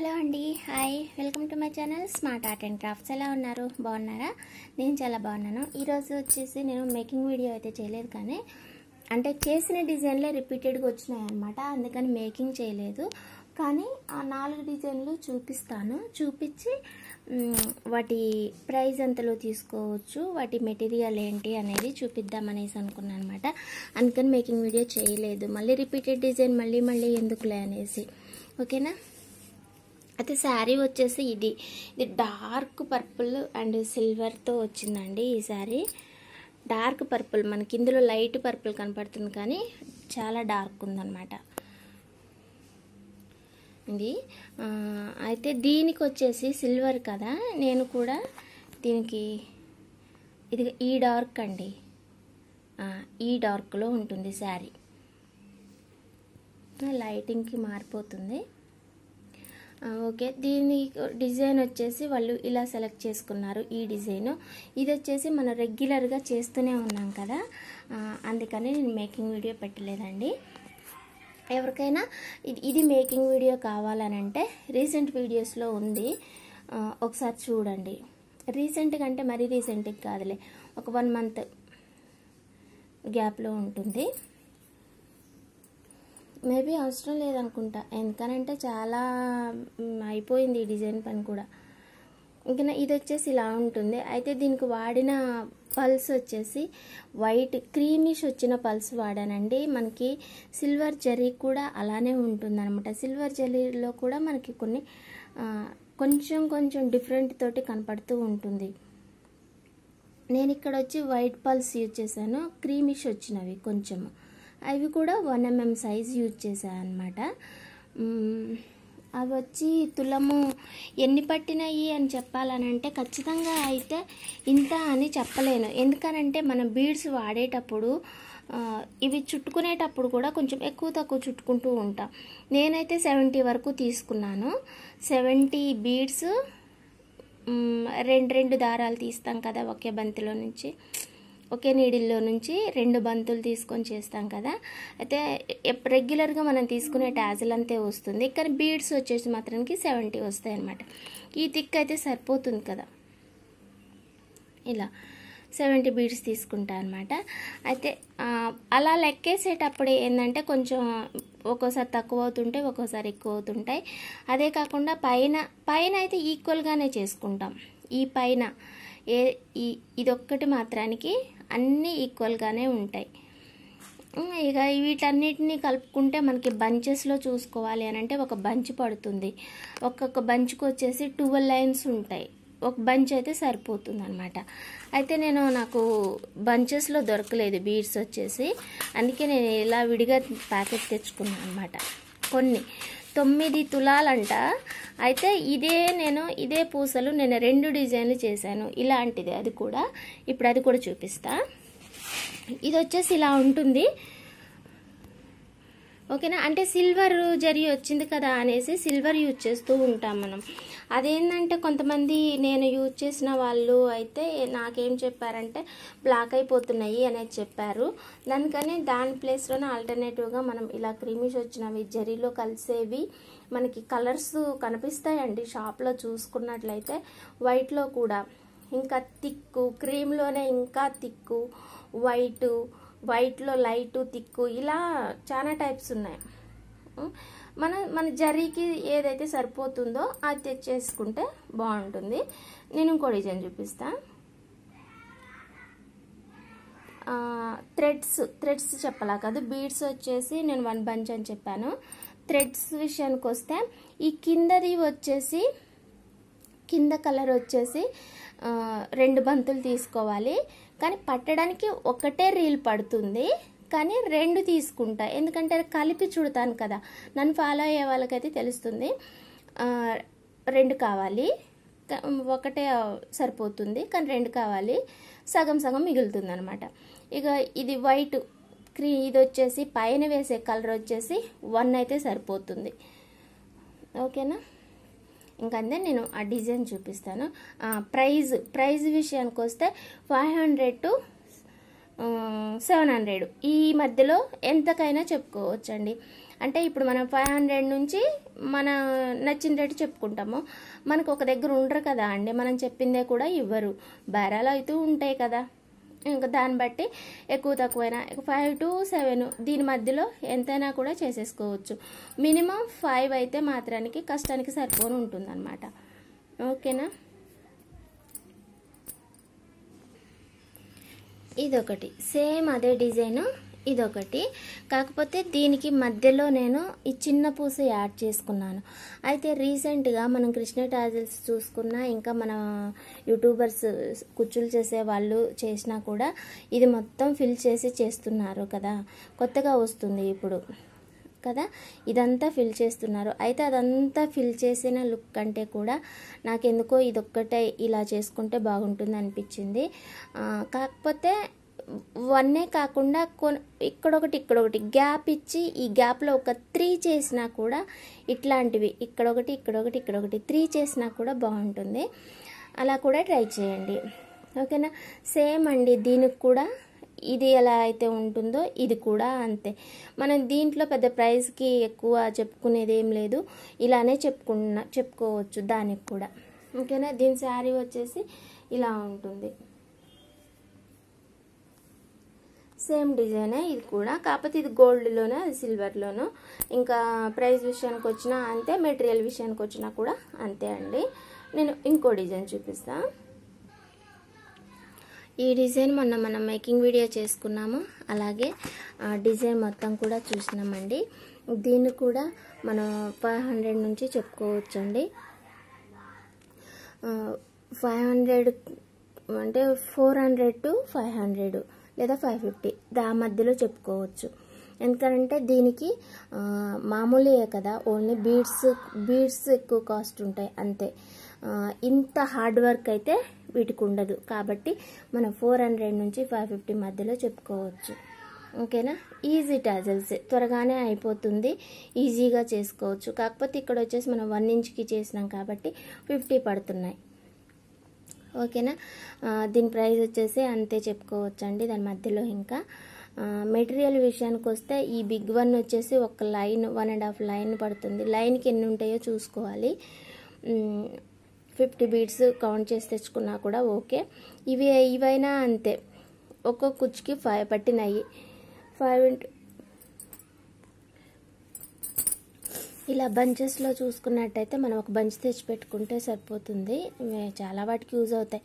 hello అండి hi welcome to my channel smart art and crafts ఎలా ఉన్నారు బాగున్నారా నేను చాలా బాగున్నాను ఈరోజు వచ్చేసి నేను మేకింగ్ వీడియో అయితే చేయలేదు కానీ అంటే చేసిన డిజైన్లే రిపీటెడ్గా వచ్చినాయి అనమాట అందుకని మేకింగ్ చేయలేదు కానీ ఆ నాలుగు డిజైన్లు చూపిస్తాను చూపించి వాటి ప్రైజ్ ఎంతలో తీసుకోవచ్చు వాటి మెటీరియల్ ఏంటి అనేది చూపిద్దామనేసి అనుకున్నాను అనమాట అందుకని మేకింగ్ వీడియో చేయలేదు మళ్ళీ రిపీటెడ్ డిజైన్ మళ్ళీ మళ్ళీ ఎందుకులే అనేసి ఓకేనా అయితే శారీ వచ్చేసి ఇది ఇది డార్క్ పర్పుల్ అండ్ సిల్వర్తో వచ్చిందండి ఈ శారీ డార్క్ పర్పుల్ మనకి ఇందులో లైట్ పర్పుల్ కనపడుతుంది కానీ చాలా డార్క్ ఉందన్నమాట ఇది అయితే దీనికి వచ్చేసి సిల్వర్ కదా నేను కూడా దీనికి ఇది ఈ డార్క్ అండి ఈ డార్క్లో ఉంటుంది శారీ లైటింగ్కి మారిపోతుంది ఓకే దీని డిజైన్ వచ్చేసి వాళ్ళు ఇలా సెలెక్ట్ చేసుకున్నారు ఈ డిజైన్ ఇది వచ్చేసి మనం రెగ్యులర్గా చేస్తూనే ఉన్నాం కదా అందుకని నేను మేకింగ్ వీడియో పెట్టలేదండి ఎవరికైనా ఇది మేకింగ్ వీడియో కావాలనంటే రీసెంట్ వీడియోస్లో ఉంది ఒకసారి చూడండి రీసెంట్గా అంటే మరీ రీసెంట్గా కాదులే ఒక వన్ మంత్ గ్యాప్లో ఉంటుంది మేబీ అవసరం లేదనుకుంటా ఎందుకనంటే చాలా అయిపోయింది ఈ డిజైన్ పని కూడా ఇంకా ఇది వచ్చేసి ఇలా ఉంటుంది అయితే దీనికి వాడిన పల్స్ వచ్చేసి వైట్ క్రీమిష్ వచ్చిన పల్స్ వాడానండి మనకి సిల్వర్ జరీ కూడా అలానే ఉంటుందన్నమాట సిల్వర్ జరీలో కూడా మనకి కొన్ని కొంచెం కొంచెం డిఫరెంట్ తోటి కనపడుతూ ఉంటుంది నేను ఇక్కడ వచ్చి వైట్ పల్స్ యూజ్ చేశాను క్రీమిష్ వచ్చినవి కొంచెం అవి కూడా వన్ ఎంఎం సైజ్ యూజ్ చేశాను అనమాట అవి వచ్చి తులము ఎన్ని పట్టినాయి అని చెప్పాలనంటే ఖచ్చితంగా అయితే ఇంత అని చెప్పలేను ఎందుకనంటే మనం బీడ్స్ వాడేటప్పుడు ఇవి చుట్టుకునేటప్పుడు కూడా కొంచెం ఎక్కువ తక్కువ చుట్టుకుంటూ ఉంటాం నేనైతే సెవెంటీ వరకు తీసుకున్నాను సెవెంటీ బీడ్స్ రెండు రెండు దారాలు తీస్తాం కదా ఒకే బంతిలో నుంచి ఒకే నీడిల్లో నుంచి రెండు బంతులు తీసుకొని చేస్తాం కదా అయితే రెగ్యులర్గా మనం తీసుకునే టాజిల్ అంతే వస్తుంది కానీ బీడ్స్ వచ్చేసి మాత్రానికి సెవెంటీ వస్తాయి అన్నమాట ఈ థిక్ అయితే సరిపోతుంది కదా ఇలా సెవెంటీ బీడ్స్ తీసుకుంటా అనమాట అయితే అలా లెక్కేసేటప్పుడు ఏంటంటే కొంచెం ఒక్కోసారి తక్కువ అవుతుంటాయి ఒక్కోసారి ఎక్కువ అవుతుంటాయి అదే కాకుండా పైన పైన అయితే ఈక్వల్గానే చేసుకుంటాం ఈ పైన ఏ ఇదొక్కటి మాత్రానికి అన్నీ ఈక్వల్గానే ఉంటాయి ఇక వీటన్నిటిని కలుపుకుంటే మనకి బంచెస్లో చూసుకోవాలి అని అంటే ఒక బంచ్ పడుతుంది ఒక్కొక్క బంచ్కి వచ్చేసి టువల్ లైన్స్ ఉంటాయి ఒక బంచ్ అయితే సరిపోతుంది అనమాట అయితే నేను నాకు బంచెస్లో దొరకలేదు బీడ్స్ వచ్చేసి అందుకే నేను ఇలా విడిగా ప్యాకెట్ తెచ్చుకున్నాను అనమాట కొన్ని తొమ్మిది తులాలంట అయితే ఇదే నేను ఇదే పూసలు నేను రెండు డిజైన్లు చేశాను ఇలాంటిది అది కూడా ఇప్పుడు అది కూడా చూపిస్తా ఇది వచ్చేసి ఇలా ఉంటుంది ఓకేనా అంటే సిల్వర్ జరి వచ్చింది కదా అనేసి సిల్వర్ యూజ్ చేస్తూ ఉంటాం మనం అదేంటంటే కొంతమంది నేను యూజ్ చేసిన వాళ్ళు అయితే నాకేం చెప్పారంటే బ్లాక్ అయిపోతున్నాయి అనేది చెప్పారు దానికని దాని ప్లేస్లోనే ఆల్టర్నేటివ్గా మనం ఇలా క్రీమిష్ వచ్చినవి జరిలో కలిసేవి మనకి కలర్స్ కనిపిస్తాయండి షాప్లో చూసుకున్నట్లయితే వైట్లో కూడా ఇంకా థిక్కు క్రీమ్లోనే ఇంకా థిక్కు వైటు వైట్లో లైట్ తిక్కు ఇలా చాలా టైప్స్ ఉన్నాయి మన మన జరీకి ఏదైతే సరిపోతుందో అది తెచ్చేసుకుంటే బాగుంటుంది నేను ఇంకో డిజైన్ చూపిస్తాను థ్రెడ్స్ థ్రెడ్స్ చెప్పలా కాదు బీడ్స్ వచ్చేసి నేను వన్ బంచ్ అని చెప్పాను థ్రెడ్స్ విషయానికి వస్తే ఈ కిందది వచ్చేసి కింద కలర్ వచ్చేసి రెండు బంతులు తీసుకోవాలి కానీ పట్టడానికి ఒకటే రీల్ పడుతుంది కానీ రెండు తీసుకుంటా ఎందుకంటే కలిపి చూడతాను కదా నన్ను ఫాలో అయ్యే వాళ్ళకైతే తెలుస్తుంది రెండు కావాలి ఒకటే సరిపోతుంది కానీ రెండు కావాలి సగం సగం మిగులుతుంది అనమాట ఇక ఇది వైట్ క్రీ ఇది వచ్చేసి పైన వేసే కలర్ వచ్చేసి వన్ అయితే సరిపోతుంది ఓకేనా ఇంకా నేను ఆ డిజైన్ చూపిస్తాను ప్రైజ్ ప్రైజ్ విషయానికి వస్తే five hundred to seven hundred ఈ మధ్యలో ఎంతకైనా చెప్పుకోవచ్చండి అంటే ఇప్పుడు మనం ఫైవ్ హండ్రెడ్ నుంచి మన నచ్చిన రేటు చెప్పుకుంటాము మనకు ఒక దగ్గర ఉండరు కదా అండి మనం చెప్పిందే కూడా ఇవ్వరు బేరాలు అవుతూ ఉంటాయి కదా ఇంకా దాన్ని బట్టి ఎక్కువ తక్కువైనా ఫైవ్ టు సెవెన్ దీని మధ్యలో ఎంతైనా కూడా చేసేసుకోవచ్చు మినిమం ఫైవ్ అయితే మాత్రానికి కష్టానికి సరిపోని ఉంటుంది అనమాట ఓకేనా ఇదొకటి సేమ్ అదే డిజైను ఇదొకటి కాకపోతే దీనికి మధ్యలో నేను ఈ చిన్న పూస యాడ్ చేసుకున్నాను అయితే రీసెంట్గా మనం కృష్ణ టాజల్స్ చూసుకున్నా ఇంకా మన యూట్యూబర్స్ కుచ్చులు చేసే వాళ్ళు చేసినా కూడా ఇది మొత్తం ఫిల్ చేసి చేస్తున్నారు కదా కొత్తగా వస్తుంది ఇప్పుడు కదా ఇదంతా ఫిల్ చేస్తున్నారు అయితే అదంతా ఫిల్ చేసిన లుక్ కంటే కూడా నాకెందుకో ఇదొక్కటే ఇలా చేసుకుంటే బాగుంటుంది అనిపించింది కాకపోతే వన్నే కాకుండా కొ ఇక్కడొకటి ఇక్కడొకటి గ్యాప్ ఇచ్చి ఈ గ్యాప్లో ఒక త్రీ చేసినా కూడా ఇట్లాంటివి ఇక్కడొకటి ఇక్కడొకటి ఇక్కడొకటి త్రీ చేసినా కూడా బాగుంటుంది అలా కూడా ట్రై చేయండి ఓకేనా సేమ్ అండి దీనికి కూడా ఇది ఎలా అయితే ఉంటుందో ఇది కూడా అంతే మనం దీంట్లో పెద్ద ప్రైస్కి ఎక్కువ చెప్పుకునేది ఏం లేదు ఇలానే చెప్పుకున్న చెప్పుకోవచ్చు దానికి కూడా ఓకేనా దీని శారీ వచ్చేసి ఇలా ఉంటుంది సేమ్ డిజైనే ఇది కూడా కాకపోతే ఇది గోల్డ్లోనే అది సిల్వర్లోను ఇంకా ప్రైస్ విషయానికి వచ్చినా అంతే మెటీరియల్ విషయానికి వచ్చినా కూడా అంతే అండి నేను ఇంకో డిజైన్ చూపిస్తాను ఈ డిజైన్ మొన్న మనం మేకింగ్ వీడియో చేసుకున్నాము అలాగే డిజైన్ మొత్తం కూడా చూసినామండి దీన్ని కూడా మనం ఫైవ్ హండ్రెడ్ నుంచి చెప్పుకోవచ్చండి ఫైవ్ హండ్రెడ్ అంటే four hundred to five hundred లేదా ఫైవ్ ఫిఫ్టీ దా మధ్యలో చెప్పుకోవచ్చు ఎందుకంటే దీనికి మామూలే కదా ఓన్లీ బీడ్స్ బీడ్స్ ఎక్కువ కాస్ట్ ఉంటాయి అంతే ఇంత హార్డ్ వర్క్ అయితే వీటికి ఉండదు కాబట్టి మనం ఫోర్ హండ్రెడ్ నుంచి ఫైవ్ ఫిఫ్టీ మధ్యలో చెప్పుకోవచ్చు ఓకేనా ఈజీ టాజల్స్ త్వరగానే అయిపోతుంది ఈజీగా చేసుకోవచ్చు కాకపోతే ఇక్కడ వచ్చేసి మనం వన్ ఇంచ్కి చేసినాం కాబట్టి ఫిఫ్టీ పడుతున్నాయి ఓకేనా దీని ప్రైస్ వచ్చేసి అంతే చెప్పుకోవచ్చండి దాని మధ్యలో ఇంకా మెటీరియల్ విషయానికి వస్తే ఈ బిగ్ వన్ వచ్చేసి ఒక line one and half line పడుతుంది లైన్కి ఎన్ని ఉంటాయో చూసుకోవాలి ఫిఫ్టీ బీడ్స్ కౌంట్ చేసి తెచ్చుకున్నా కూడా ఓకే ఇవి ఇవైనా అంతే ఒక్కొక్క కుచ్చుకి ఫైవ్ పట్టినాయి ఫైవ్ ఇంటూ ఇలా బంచెస్లో చూసుకున్నట్టయితే మనం ఒక బంచ్ తెచ్చి పెట్టుకుంటే సరిపోతుంది చాలా వాటికి యూజ్ అవుతాయి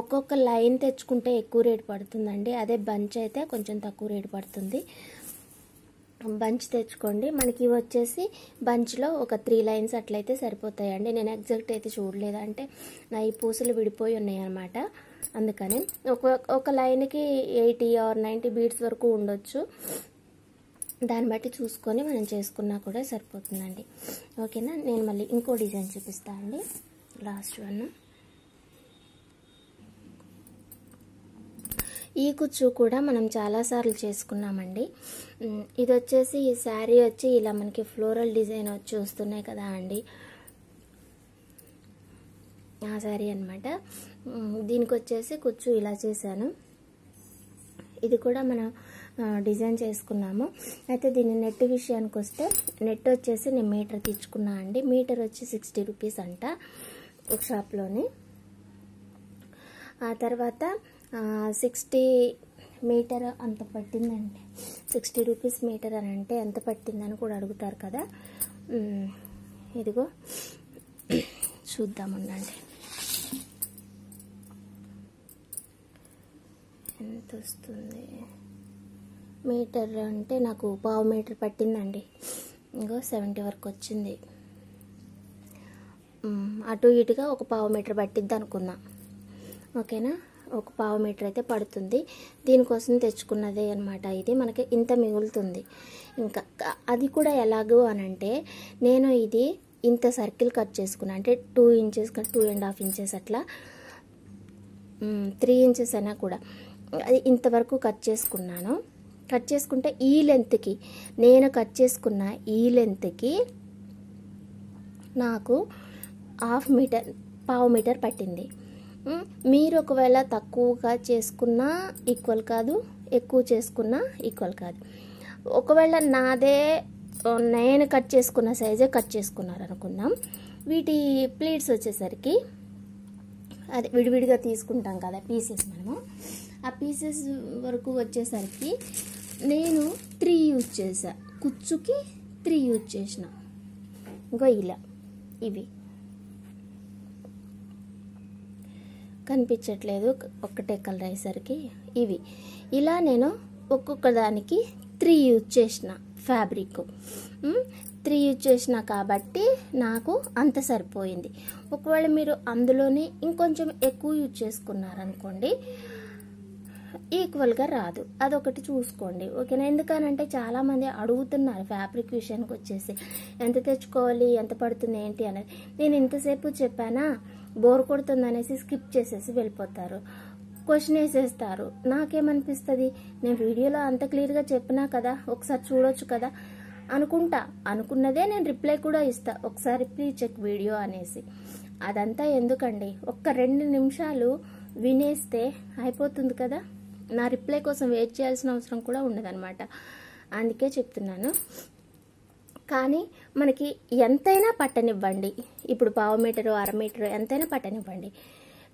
ఒక్కొక్క లైన్ తెచ్చుకుంటే ఎక్కువ రేటు పడుతుందండి అదే బంచ్ అయితే కొంచెం తక్కువ రేటు పడుతుంది బంచ్ తెచ్చుకోండి మనకి వచ్చేసి బంచ్లో ఒక త్రీ లైన్స్ అట్లయితే సరిపోతాయండి నేను ఎగ్జాక్ట్ అయితే చూడలేదు అంటే నా ఈ పూసలు విడిపోయి ఉన్నాయి అనమాట అందుకని ఒక ఒక లైన్కి ఎయిటీ ఆర్ నైంటీ బీడ్స్ వరకు ఉండొచ్చు దాన్ని బట్టి చూసుకొని మనం చేసుకున్నా కూడా సరిపోతుందండి ఓకేనా నేను మళ్ళీ ఇంకో డిజైన్ చూపిస్తాను అండి లాస్ట్ వన్ ఈ కుచ్చు కూడా మనం చాలాసార్లు చేసుకున్నామండి ఇది వచ్చేసి ఈ శారీ వచ్చి ఇలా మనకి ఫ్లోరల్ డిజైన్ వచ్చి వస్తున్నాయి కదా అండి ఆ శారీ అనమాట దీనికి వచ్చేసి కుచ్చు ఇలా చేశాను ఇది కూడా మనం డిజైన్ చేసుకున్నాము అయితే దీని నెట్ విషయానికి వస్తే నెట్ వచ్చేసి నేను మీటర్ తెచ్చుకున్నా అండి మీటర్ వచ్చి సిక్స్టీ రూపీస్ అంట ఒక షాప్లోని ఆ తర్వాత సిక్స్టీ మీటర్ అంత పట్టిందండి సిక్స్టీ రూపీస్ మీటర్ అని అంటే ఎంత పట్టిందని కూడా అడుగుతారు కదా ఇదిగో చూద్దామండి ఎంత వస్తుంది మీటర్ అంటే నాకు పావు మీటర్ పట్టిందండి ఇంకో సెవెంటీ వరకు వచ్చింది అటు ఇటుగా ఒక పావు మీటర్ పట్టిద్ది అనుకున్నా ఓకేనా ఒక పావు మీటర్ అయితే పడుతుంది దీనికోసం తెచ్చుకున్నదే అనమాట ఇది మనకి ఇంత మిగులుతుంది ఇంకా అది కూడా అని అనంటే నేను ఇది ఇంత సర్కిల్ కట్ చేసుకున్నా అంటే two inches two and half inches అట్లా త్రీ ఇంచెస్ అయినా కూడా అది ఇంతవరకు కట్ చేసుకున్నాను కట్ చేసుకుంటే ఈ లెంత్కి నేను కట్ చేసుకున్న ఈ లెంత్కి నాకు హాఫ్ మీటర్ పావు మీటర్ పట్టింది మీరు ఒకవేళ తక్కువగా చేసుకున్నా ఈక్వల్ కాదు ఎక్కువ చేసుకున్నా ఈక్వల్ కాదు ఒకవేళ నాదే నేను కట్ చేసుకున్న సైజే కట్ చేసుకున్నారు అనుకుందాం వీటి ప్లేట్స్ వచ్చేసరికి అది విడివిడిగా తీసుకుంటాం కదా పీసెస్ మనము ఆ పీసెస్ వరకు వచ్చేసరికి నేను త్రీ యూజ్ చేసా కుచ్చుకి త్రీ యూజ్ చేసిన ఇంకో ఇలా ఇవి కనిపించట్లేదు ఒక్కటే కలర్ అయ్యేసరికి ఇవి ఇలా నేను ఒక్కొక్క దానికి త్రీ యూజ్ చేసిన ఫ్యాబ్రిక్ త్రీ యూజ్ చేసిన కాబట్టి నాకు అంత సరిపోయింది ఒకవేళ మీరు అందులోనే ఇంకొంచెం ఎక్కువ యూజ్ చేసుకున్నారనుకోండి ఈక్వల్గా రాదు అదొకటి చూసుకోండి ఓకేనా ఎందుకనంటే చాలామంది అడుగుతున్నారు ఫ్యాబ్రిక్ విషయానికి వచ్చేసి ఎంత తెచ్చుకోవాలి ఎంత పడుతుంది ఏంటి అనేది నేను ఇంతసేపు చెప్పానా బోర్ కొడుతుంది అనేసి స్కిప్ చేసేసి వెళ్ళిపోతారు క్వశ్చన్ వేసేస్తారు నాకేమనిపిస్తుంది నేను వీడియోలో అంత క్లియర్గా చెప్పినా కదా ఒకసారి చూడొచ్చు కదా అనుకుంటా అనుకున్నదే నేను రిప్లై కూడా ఇస్తా ఒకసారి ప్లీజ్ చెక్ వీడియో అనేసి అదంతా ఎందుకండి ఒక్క రెండు నిమిషాలు వినేస్తే అయిపోతుంది కదా నా రిప్లై కోసం వెయిట్ చేయాల్సిన అవసరం కూడా ఉండదన్నమాట అందుకే చెప్తున్నాను కానీ మనకి ఎంతైనా పట్టనివ్వండి ఇప్పుడు పావు మీటరు అర మీటరు ఎంతైనా పట్టనివ్వండి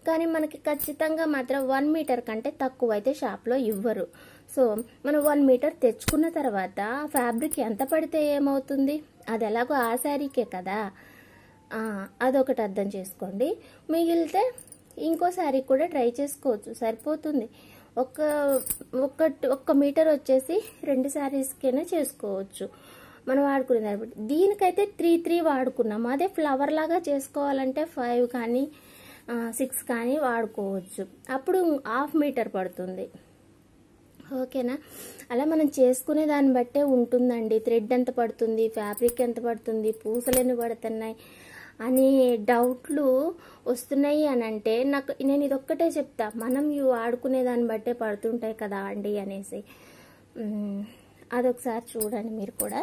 కానీ మనకి ఖచ్చితంగా మాత్రం వన్ మీటర్ కంటే తక్కువ అయితే షాప్లో ఇవ్వరు సో మనం వన్ మీటర్ తెచ్చుకున్న తర్వాత ఫ్యాబ్రిక్ ఎంత పడితే ఏమవుతుంది అది ఎలాగో ఆ శారీకే కదా అదొకటి అర్థం చేసుకోండి మిగిలితే ఇంకో శారీ కూడా ట్రై చేసుకోవచ్చు సరిపోతుంది ఒక ఒక ఒక్క మీటర్ వచ్చేసి రెండు శారీస్కైనా చేసుకోవచ్చు మనం వాడుకునే దాన్ని బట్టి దీనికైతే త్రీ త్రీ వాడుకున్నాము అదే ఫ్లవర్ లాగా చేసుకోవాలంటే ఫైవ్ కానీ సిక్స్ కానీ వాడుకోవచ్చు అప్పుడు హాఫ్ మీటర్ పడుతుంది ఓకేనా అలా మనం చేసుకునే దాన్ని బట్టే ఉంటుందండి థ్రెడ్ ఎంత పడుతుంది ఫ్యాబ్రిక్ ఎంత పడుతుంది పూసలు ఎన్ని పడుతున్నాయి అనే డౌట్లు వస్తున్నాయి అని అంటే నాకు నేను ఇదొక్కటే చెప్తా మనం ఇవి ఆడుకునే దాన్ని బట్టే పడుతుంటాయి కదా అండి అనేసి అదొకసారి చూడండి మీరు కూడా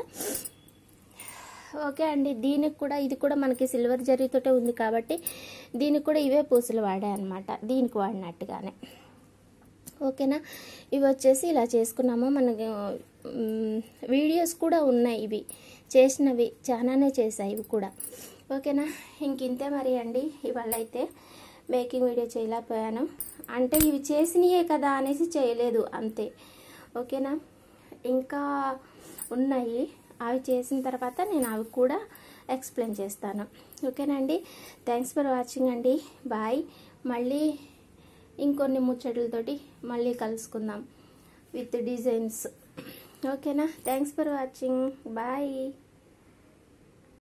ఓకే అండి దీనికి కూడా ఇది కూడా మనకి సిల్వర్ జరీతోటే ఉంది కాబట్టి దీనికి కూడా ఇవే పూసలు వాడాయన్నమాట అనమాట దీనికి వాడినట్టుగానే ఓకేనా ఇవి వచ్చేసి ఇలా చేసుకున్నాము మనకి వీడియోస్ కూడా ఉన్నాయి ఇవి చేసినవి చాలానే చేశాయి ఇవి కూడా ఓకేనా ఇంకింతే మరి అండి ఇవాళ అయితే బేకింగ్ వీడియో చేయలేకపోయాను అంటే ఇవి చేసినయే కదా అనేసి చేయలేదు అంతే ఓకేనా ఇంకా ఉన్నాయి అవి చేసిన తర్వాత నేను అవి కూడా ఎక్స్ప్లెయిన్ చేస్తాను ఓకేనా అండి థ్యాంక్స్ ఫర్ వాచింగ్ అండి బాయ్ మళ్ళీ ఇంకొన్ని ముచ్చట్లతోటి మళ్ళీ కలుసుకుందాం విత్ డిజైన్స్ ఓకేనా థ్యాంక్స్ ఫర్ వాచింగ్ బాయ్